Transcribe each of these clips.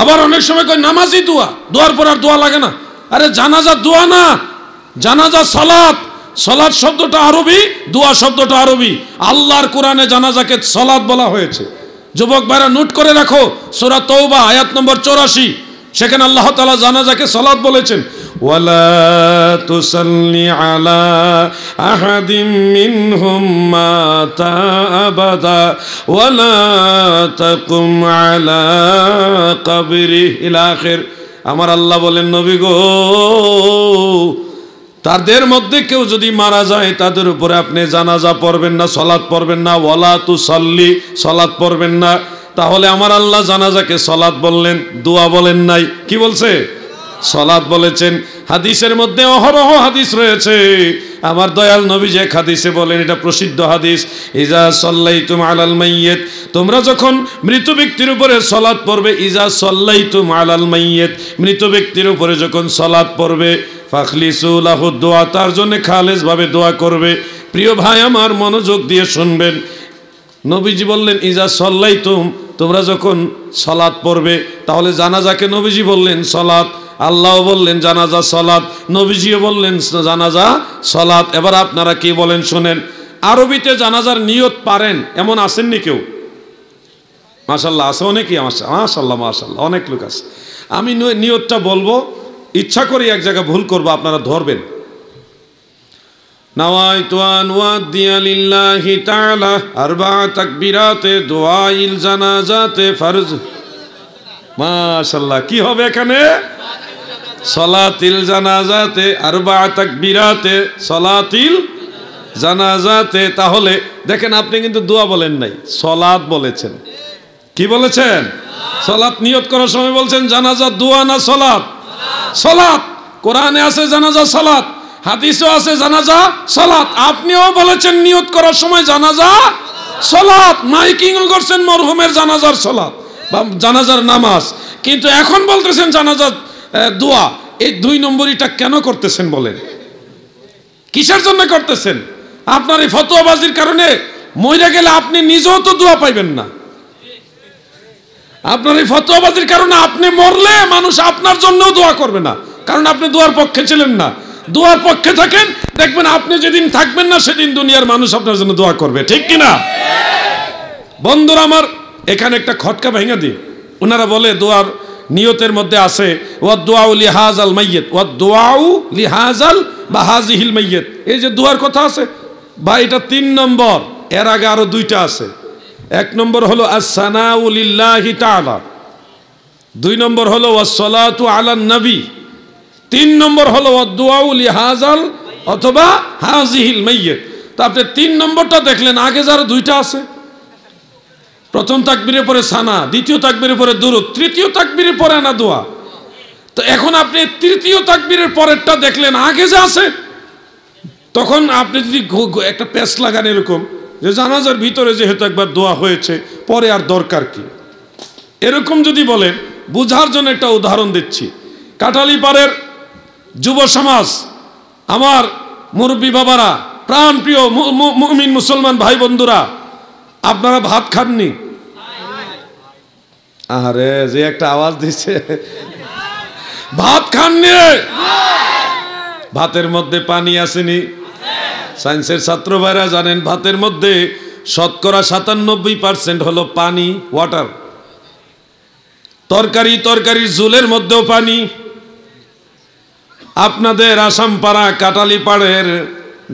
আবার অনেক সময় কই নামাজি দোয়া দোয়ার পর আর দোয়া লাগে না আরে জানাজা দোয়া না জানাজা সালাত সলাৎ শব্দটা আরবি দোয়া শব্দটা আরবি আল্লাহর কোরআনে জানাজাকে সলাৎ বলা হয়েছে যুবক ভাইরা নোট করে রাখো সোরা তৌবা আয়াত নম্বর চৌরাশি সেখানে আল্লাহ তালা জানাজাকে সলাৎ বলেছেন ولا تصل على أحد منهم مات أبدا ولا تقم على قبره إلى آخر আমার আল্লাহ বলেন নবী গো তাদের মধ্যে কেউ যদি মারা যায় তাদের উপরে আপনি জানাজা পড়বেন না সলাৎ পড়বেন না ওলা তু সল্লি সলাৎ পড়বেন না তাহলে আমার আল্লাহ জানাজাকে সলাৎ বললেন দোয়া বলেন নাই কি বলছে সলাদ বলেছেন হাদিসের মধ্যে অহরহ হাদিস রয়েছে আমার দয়াল নবী যে হাদিসে বলেন এটা প্রসিদ্ধ হাদিস ইজা সল্লাই তুম আলাল মাইয়েত তোমরা যখন মৃত ব্যক্তির উপরে সলাদ পড়বে ইজা সল্লাই তুম আলাল মাইয়েত মৃত ব্যক্তির উপরে যখন সলাদ পড়বে ফাখলিসুল্লাহ দোয়া তার জন্য খালেজভাবে দোয়া করবে প্রিয় ভাই আমার মনোযোগ দিয়ে শুনবেন নবীজি বললেন ইজা সল্লাই তুম তোমরা যখন সলাদ পড়বে তাহলে জানা যাকে নবীজি বললেন সলাদ আল্লাহ বললেন জানাজা সলাৎ নবীজিও বললেন জানাজা সলাৎ এবার আপনারা কি বলেন শোনেন আরবিতে জানাজার নিয়ত পারেন এমন আসেননি কেউ মাসাল্লাহ আছে অনেকেই আমার মাসাল্লাহ অনেক লোক আছে আমি নিয়তটা বলবো ইচ্ছা করি এক জায়গায় ভুল করবো আপনারা ধরবেন نويت কি হবে এখানে সলাতিল জানাজাতে আর বা বিরাতে সলাতিল জানাজাতে তাহলে দেখেন আপনি কিন্তু দোয়া বলেন নাই সলাদ বলেছেন কি বলেছেন সলাদ নিয়ত করার সময় বলছেন জানাজা দোয়া না সলাদ সলাত কোরআনে আছে জানাজা সলাদ হাদিসও আছে জানাজা সলাদ আপনিও বলেছেন নিয়ত করার সময় জানাজা সলাদ মাইকিংও করছেন মরহুমের জানাজার সলাদ বা জানাজার নামাজ কিন্তু এখন বলতেছেন জানাজা দোয়া এই দুই নম্বরিটা কেন করতেছেন বলেন কিসের জন্য করতেছেন আপনার এই ফতোয়াবাজির কারণে মহিলা গেলে আপনি নিজেও তো দোয়া পাইবেন না আপনার এই ফতোয়াবাজির কারণে আপনি মরলে মানুষ আপনার জন্যও দোয়া করবে না কারণ আপনি দোয়ার পক্ষে ছিলেন না দোয়ার পক্ষে থাকেন দেখবেন আপনি যেদিন থাকবেন না সেদিন দুনিয়ার মানুষ আপনার জন্য দোয়া করবে ঠিক কিনা বন্ধুরা আমার এখানে একটা খটকা ভেঙে দিই ওনারা বলে দোয়ার নিয়তের মধ্যে আছে ওয়াদুয়াউ লিহাজ আল মাইয়েত ওয়াদুয়াউ লিহাজ আল বা হাজিহিল মাইয়েত এই যে দুয়ার কথা আছে বা এটা তিন নম্বর এর আগে আরও দুইটা আছে এক নম্বর হলো আসানাউলিল্লাহি তালা দুই নম্বর হলো ওয়াসলাতু আলান নবী তিন নম্বর হলো ওয়াদুয়াউল হাজাল অথবা হাজিহিল মাইয়েত তা তিন নম্বরটা দেখলেন আগে যারা দুইটা আছে প্রথম তাকবিরের পরে সানা দ্বিতীয় তাকবিরের পরে দুরুদ তৃতীয় তাকবিরের পরে আনা দোয়া তো এখন আপনি তৃতীয় তাকবিরের পরেরটা দেখলেন আগে যা আছে তখন আপনি যদি একটা প্যাচ লাগান এরকম যে জানাজার ভিতরে যেহেতু একবার দোয়া হয়েছে পরে আর দরকার কি এরকম যদি বলেন বুঝার জন্য একটা উদাহরণ দিচ্ছি কাটালিপাড়ের যুব সমাজ আমার মুরব্বী বাবারা প্রাণপ্রিয় মুমিন মুসলমান ভাই বন্ধুরা আপনারা ভাত খাননি আরে যে একটা আওয়াজ দিচ্ছে ভাত খাননি ভাতের মধ্যে পানি আসেনি সায়েন্সের ছাত্র ভাইরা জানেন ভাতের মধ্যে শতকরা সাতানব্বই পার্সেন্ট হলো পানি ওয়াটার তরকারি তরকারির জুলের মধ্যেও পানি আপনাদের আসাম পাড়া কাটালি পাড়ের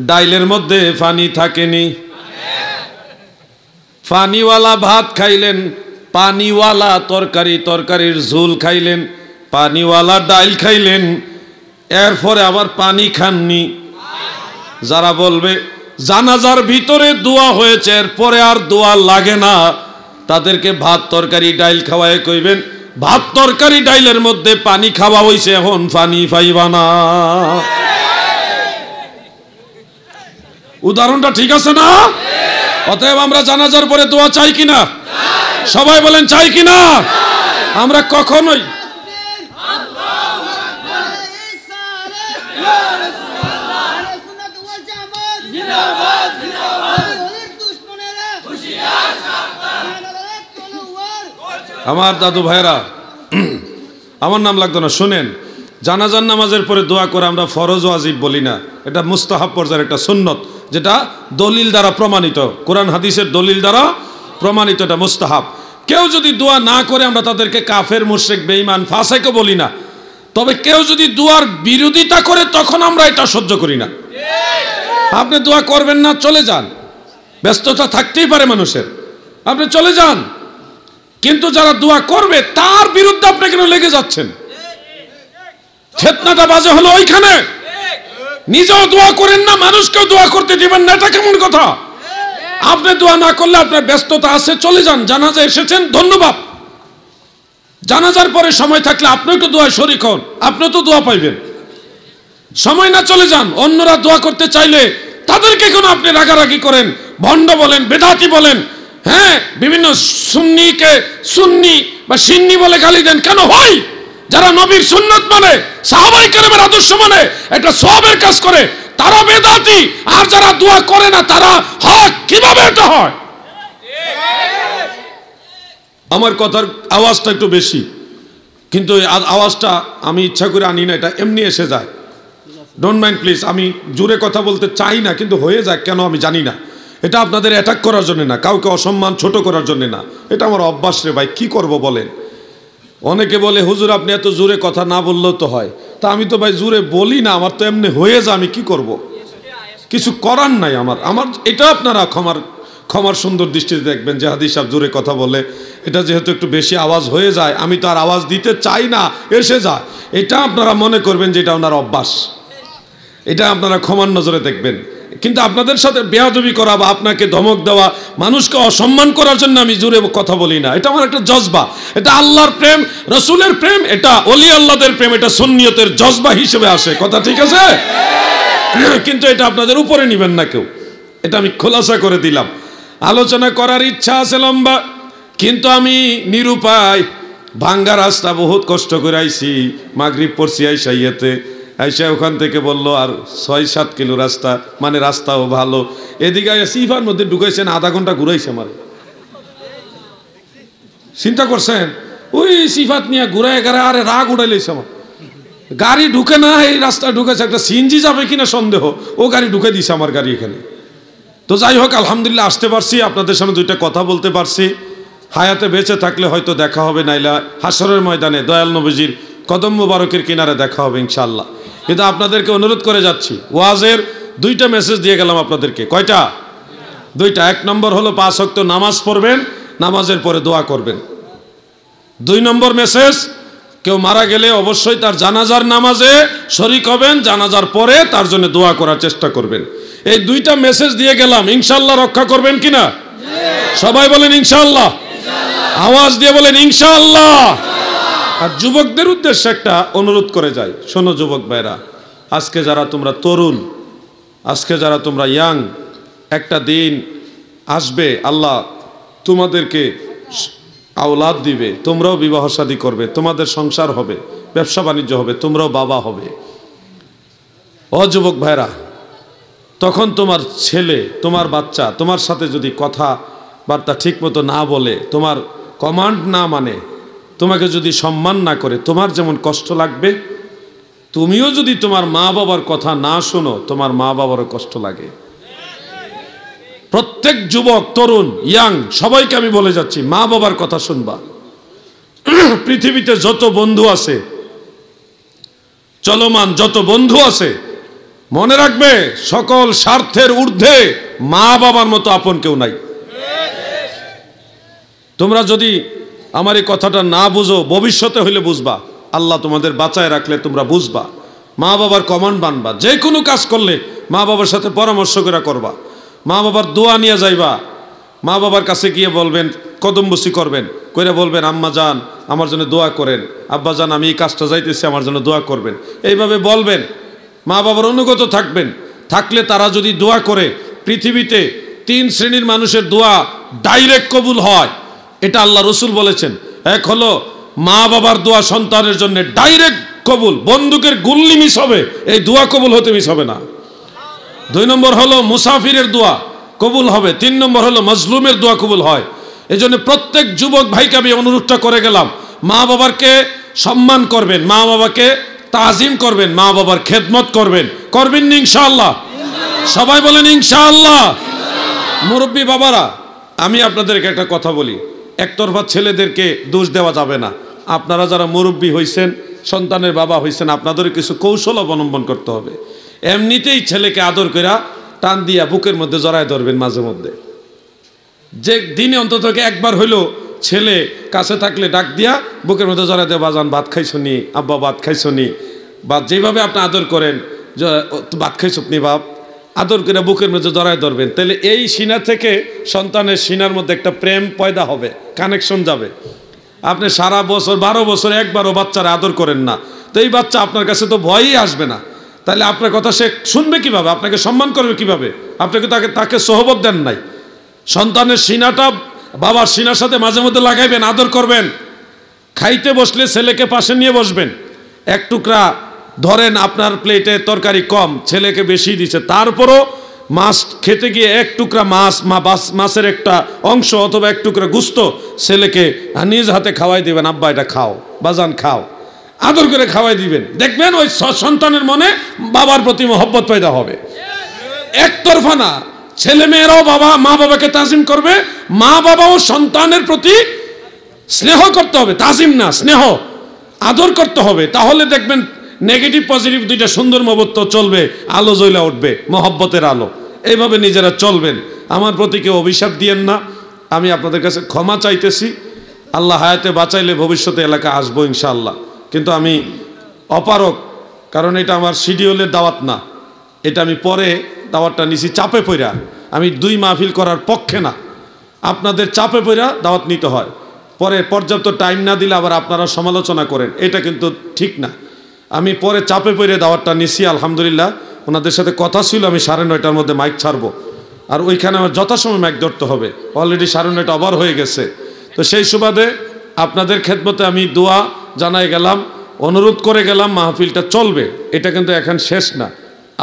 ডাইলের মধ্যে পানি থাকেনি পানিওয়ালা ভাত খাইলেন পানিওয়ালা তরকারি তরকারির ঝোল খাইলেন পানিওয়ালা ডাইল খাইলেন এরপরে আবার পানি খাননি যারা বলবে জানাজার ভিতরে দোয়া হয়েছে এরপরে আর দোয়া লাগে না তাদেরকে ভাত তরকারি ডাইল খাওয়ায় কইবেন ভাত তরকারি ডাইলের মধ্যে পানি খাওয়া হইছে এখন পানি পাইবা না উদাহরণটা ঠিক আছে না অতএব আমরা জানাজার পরে দোয়া চাই কিনা সবাই বলেন চাই কিনা আমরা কখনোই আমার দাদু ভাইরা আমার নাম লাগতো না শুনেন জানাজার নামাজের পরে দোয়া করে আমরা ফরজ ওয়াজিব বলি না এটা মুস্তাহাব পর্যায়ের একটা সুন্নত যেটা দলিল দ্বারা প্রমাণিত কোরআন হাদিসের দলিল দ্বারা প্রমাণিত এটা মুস্তাহাব কেউ যদি দোয়া না করে আমরা তাদেরকে কাফের মুর্শেক বেঈমান ফাঁসাইকে বলি না তবে কেউ যদি দোয়ার বিরোধিতা করে তখন আমরা এটা সহ্য করি না আপনি দোয়া করবেন না চলে যান ব্যস্ততা থাকতেই পারে মানুষের আপনি চলে যান কিন্তু যারা দোয়া করবে তার বিরুদ্ধে আপনি কেন লেগে যাচ্ছেন ফেতনাটা বাজে হলো ওইখানে নিজেও দোয়া করেন না মানুষকেও দোয়া করতে দিবেন না এটা কেমন কথা আপনি দোয়া না করলে আপনার ব্যস্ততা আছে চলে যান জানাজা এসেছেন ধন্যবাদ জানাজার পরে সময় থাকলে আপনি একটু দোয়া শরিক হন আপনি তো দোয়া পাইবেন সময় না চলে যান অন্যরা দোয়া করতে চাইলে তাদেরকে কোনো আপনি রাগারাগি করেন ভণ্ড বলেন বেদাতি বলেন হ্যাঁ বিভিন্ন সুন্নিকে সুন্নি বা সিন্নি বলে গালি দেন কেন হয় যারা নবীর সুন্নত মানে সাহাবাই কেরামের আদর্শ মানে এটা সবের কাজ করে তারা বেদাতি আর যারা দোয়া করে না তারা হক কিভাবে এটা হয় আমার কথার আওয়াজটা একটু বেশি কিন্তু আওয়াজটা আমি ইচ্ছা করে আনি না এটা এমনি এসে যায় ডোন্ট মাইন্ড প্লিজ আমি জোরে কথা বলতে চাই না কিন্তু হয়ে যায় কেন আমি জানি না এটা আপনাদের অ্যাটাক করার জন্য না কাউকে অসম্মান ছোট করার জন্য না এটা আমার অভ্যাস রে ভাই কি করব বলেন অনেকে বলে হুজুর আপনি এত জোরে কথা না বললেও তো হয় তা আমি তো ভাই জোরে বলি না আমার তো এমনি হয়ে যা আমি কি করব। কিছু করার নাই আমার আমার এটা আপনারা ক্ষমার ক্ষমার সুন্দর দৃষ্টিতে দেখবেন যে হাদিস সাহেব জোরে কথা বলে এটা যেহেতু একটু বেশি আওয়াজ হয়ে যায় আমি তো আর আওয়াজ দিতে চাই না এসে যা এটা আপনারা মনে করবেন যে এটা ওনার অভ্যাস এটা আপনারা ক্ষমার নজরে দেখবেন কিন্তু আপনাদের সাথে বেয়াদবি করা বা আপনাকে ধমক দেওয়া মানুষকে অসম্মান করার জন্য আমি জুড়ে কথা বলি না এটা আমার একটা জজবা এটা আল্লাহর প্রেম রসুলের প্রেম এটা অলি আল্লাহদের প্রেম এটা সুন্নিয়তের জজবা হিসেবে আসে কথা ঠিক আছে কিন্তু এটা আপনাদের উপরে নিবেন না কেউ এটা আমি খোলাসা করে দিলাম আলোচনা করার ইচ্ছা আছে লম্বা কিন্তু আমি নিরুপায় ভাঙ্গা রাস্তা বহুত কষ্ট করে আইসি মাগরিব পড়ছি আইসাইয়াতে এসে ওখান থেকে বলল আর ছয় সাত কিলো রাস্তা মানে রাস্তাও ভালো এদিকে ইফার মধ্যে ঢুকাইছেন আধা ঘন্টা ঘুরাইছে আমার চিন্তা করছেন ওই সিফাত নিয়ে ঘুরাই গেলে আরে রাগ উড়াইলেছে আমার গাড়ি ঢুকে না এই রাস্তা ঢুকেছে একটা সিনজি যাবে কিনা সন্দেহ ও গাড়ি ঢুকে দিয়েছে আমার গাড়ি এখানে তো যাই হোক আলহামদুলিল্লাহ আসতে পারছি আপনাদের সামনে দুইটা কথা বলতে পারছি হায়াতে বেঁচে থাকলে হয়তো দেখা হবে নাইলা হাসরের ময়দানে দয়াল নবীজির কদম্ব বারকের কিনারে দেখা হবে ইনশাল্লাহ কিন্তু আপনাদেরকে অনুরোধ করে যাচ্ছি ওয়াজের দুইটা মেসেজ দিয়ে গেলাম আপনাদেরকে কয়টা দুইটা এক নম্বর হলো পাঁচ শক্ত নামাজ পড়বেন নামাজের পরে দোয়া করবেন দুই নম্বর মেসেজ কেউ মারা গেলে অবশ্যই তার জানাজার নামাজে শরিক হবেন জানাজার পরে তার জন্য দোয়া করার চেষ্টা করবেন এই দুইটা মেসেজ দিয়ে গেলাম ইনশাল্লাহ রক্ষা করবেন কিনা সবাই বলেন ইনশাল্লাহ আওয়াজ দিয়ে বলেন ইনশাল্লাহ আর যুবকদের উদ্দেশ্যে একটা অনুরোধ করে যায় শোনো যুবক ভাইরা আজকে যারা তোমরা তরুণ আজকে যারা তোমরা ইয়াং একটা দিন আসবে আল্লাহ তোমাদেরকে আওলাদ দিবে তোমরাও বিবাহ শাদী করবে তোমাদের সংসার হবে ব্যবসা বাণিজ্য হবে তোমরাও বাবা হবে অযুবক ভাইরা তখন তোমার ছেলে তোমার বাচ্চা তোমার সাথে যদি কথা বার্তা ঠিক মতো না বলে তোমার কমান্ড না মানে তোমাকে যদি সম্মান না করে তোমার যেমন কষ্ট লাগবে তুমিও যদি তোমার মা বাবার কথা না শোনো তোমার মা বাবারও কষ্ট লাগে প্রত্যেক যুবক তরুণ ইয়াং সবাইকে আমি বলে যাচ্ছি মা বাবার কথা শুনবা পৃথিবীতে যত বন্ধু আছে চলমান যত বন্ধু আছে মনে রাখবে সকল স্বার্থের ঊর্ধ্বে মা বাবার মতো আপন কেউ নাই তোমরা যদি আমার এই কথাটা না বুঝো ভবিষ্যতে হইলে বুঝবা আল্লাহ তোমাদের বাঁচায় রাখলে তোমরা বুঝবা মা বাবার কমান্ড বানবা যে কোনো কাজ করলে মা বাবার সাথে পরামর্শ করে করবা মা বাবার দোয়া নিয়ে যাইবা মা বাবার কাছে গিয়ে বলবেন কদমবসি করবেন করে বলবেন আম্মা যান আমার জন্য দোয়া করেন আব্বা যান আমি এই কাজটা যাইতেছি আমার জন্য দোয়া করবেন এইভাবে বলবেন মা বাবার অনুগত থাকবেন থাকলে তারা যদি দোয়া করে পৃথিবীতে তিন শ্রেণীর মানুষের দোয়া ডাইরেক্ট কবুল হয় এটা আল্লাহ রসুল বলেছেন এক হলো মা বাবার দোয়া সন্তানের জন্য ডাইরেক্ট কবুল বন্দুকের গুল্লি মিস হবে এই দোয়া কবুল হতে মিস হবে না দুই নম্বর হলো মুসাফিরের দোয়া কবুল হবে তিন নম্বর হলো মজলুমের দোয়া কবুল হয় এই জন্য প্রত্যেক যুবক ভাইকে আমি অনুরোধটা করে গেলাম মা বাবারকে সম্মান করবেন মা বাবাকে তাজিম করবেন মা বাবার খেদমত করবেন করবেন ইনশাআল্লাহ সবাই বলেন ইনশাআল্লাহ মুরব্বী বাবারা আমি আপনাদেরকে একটা কথা বলি একতরফা ছেলেদেরকে দোষ দেওয়া যাবে না আপনারা যারা মুরব্বী হয়েছেন সন্তানের বাবা হয়েছেন আপনাদের কিছু কৌশল অবলম্বন করতে হবে এমনিতেই ছেলেকে আদর করা টান দিয়া বুকের মধ্যে জড়ায় ধরবেন মাঝে মধ্যে যে দিনে অন্তত একবার হইলো ছেলে কাছে থাকলে ডাক দিয়া বুকের মধ্যে জড়ায় দেওয়া বাজান ভাত খাইছো নি আব্বা ভাত খাইছো নি বা যেভাবে আপনি আদর করেন ভাত খাইছ আপনি বাপ আদর করে বুকের মধ্যে জড়ায় ধরবেন তাহলে এই সিনা থেকে সন্তানের সিনার মধ্যে একটা প্রেম পয়দা হবে কানেকশন যাবে আপনি সারা বছর বারো বছর একবারও বাচ্চারা আদর করেন না তো এই বাচ্চা আপনার কাছে তো ভয়ই আসবে না তাহলে আপনার কথা সে শুনবে কিভাবে আপনাকে সম্মান করবে কিভাবে আপনাকে তাকে তাকে সহবত দেন নাই সন্তানের সিনাটা বাবার সিনার সাথে মাঝে মধ্যে লাগাইবেন আদর করবেন খাইতে বসলে ছেলেকে পাশে নিয়ে বসবেন এক টুকরা ধরেন আপনার প্লেটে তরকারি কম ছেলেকে বেশি দিছে তারপরও মাছ খেতে গিয়ে এক টুকরা মাছ মাছের একটা অংশ অথবা এক টুকরা গুস্ত ছেলেকে নিজ হাতে খাওয়াই দিবেন আব্বা এটা খাও বাজান খাও আদর করে খাওয়াই দিবেন দেখবেন ওই সন্তানের মনে বাবার প্রতি মহব্বত পয়দা হবে একতরফা না ছেলে মেয়েরাও বাবা মা বাবাকে তাজিম করবে মা বাবাও সন্তানের প্রতি স্নেহ করতে হবে তাজিম না স্নেহ আদর করতে হবে তাহলে দেখবেন নেগেটিভ পজিটিভ দুইটা সুন্দর মহবত্ব চলবে আলো জ্বলা উঠবে মহব্বতের আলো এইভাবে নিজেরা চলবেন আমার প্রতি কেউ অভিশাপ দিয়েন না আমি আপনাদের কাছে ক্ষমা চাইতেছি আল্লাহ হায়াতে বাঁচাইলে ভবিষ্যতে এলাকা আসবো ইনশাআল্লাহ কিন্তু আমি অপারক কারণ এটা আমার শিডিউলের দাওয়াত না এটা আমি পরে দাওয়াতটা নিছি চাপে পইরা আমি দুই মাহফিল করার পক্ষে না আপনাদের চাপে পইরা দাওয়াত নিতে হয় পরে পর্যাপ্ত টাইম না দিলে আবার আপনারা সমালোচনা করেন এটা কিন্তু ঠিক না আমি পরে চাপে পড়ে দাওয়ারটা নিছি আলহামদুলিল্লাহ ওনাদের সাথে কথা ছিল আমি সাড়ে নয়টার মধ্যে মাইক ছাড়বো আর ওইখানে আমার যথাসময় মাইক ধরতে হবে অলরেডি সাড়ে নয়টা অবার হয়ে গেছে তো সেই সুবাদে আপনাদের খেদমতে আমি দোয়া জানাই গেলাম অনুরোধ করে গেলাম মাহফিলটা চলবে এটা কিন্তু এখন শেষ না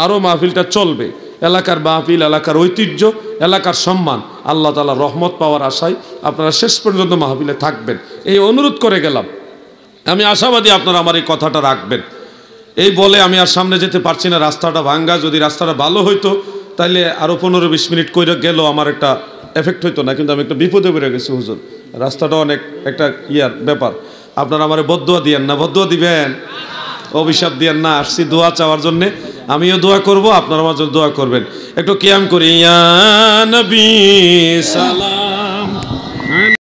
আরও মাহফিলটা চলবে এলাকার মাহফিল এলাকার ঐতিহ্য এলাকার সম্মান আল্লাহ তালা রহমত পাওয়ার আশায় আপনারা শেষ পর্যন্ত মাহফিলে থাকবেন এই অনুরোধ করে গেলাম আমি আশাবাদী আপনারা আমার এই কথাটা রাখবেন এই বলে আমি আর সামনে যেতে পারছি না রাস্তাটা ভাঙ্গা যদি রাস্তাটা ভালো হইতো তাইলে আরও পনেরো বিশ মিনিট কইরা গেল আমার একটা এফেক্ট হইতো না কিন্তু আমি একটা বিপদে পড়ে গেছি হুজুর রাস্তাটা অনেক একটা ইয়ার ব্যাপার আপনারা আমার বদুয়া দিয়েন না বদুয়া দিবেন অভিশাপ দিয়েন না আসছি দোয়া চাওয়ার জন্যে আমিও দোয়া করব আপনারা আমার জন্য দোয়া করবেন একটু কেয়াম করি ইয়া নবী সালাম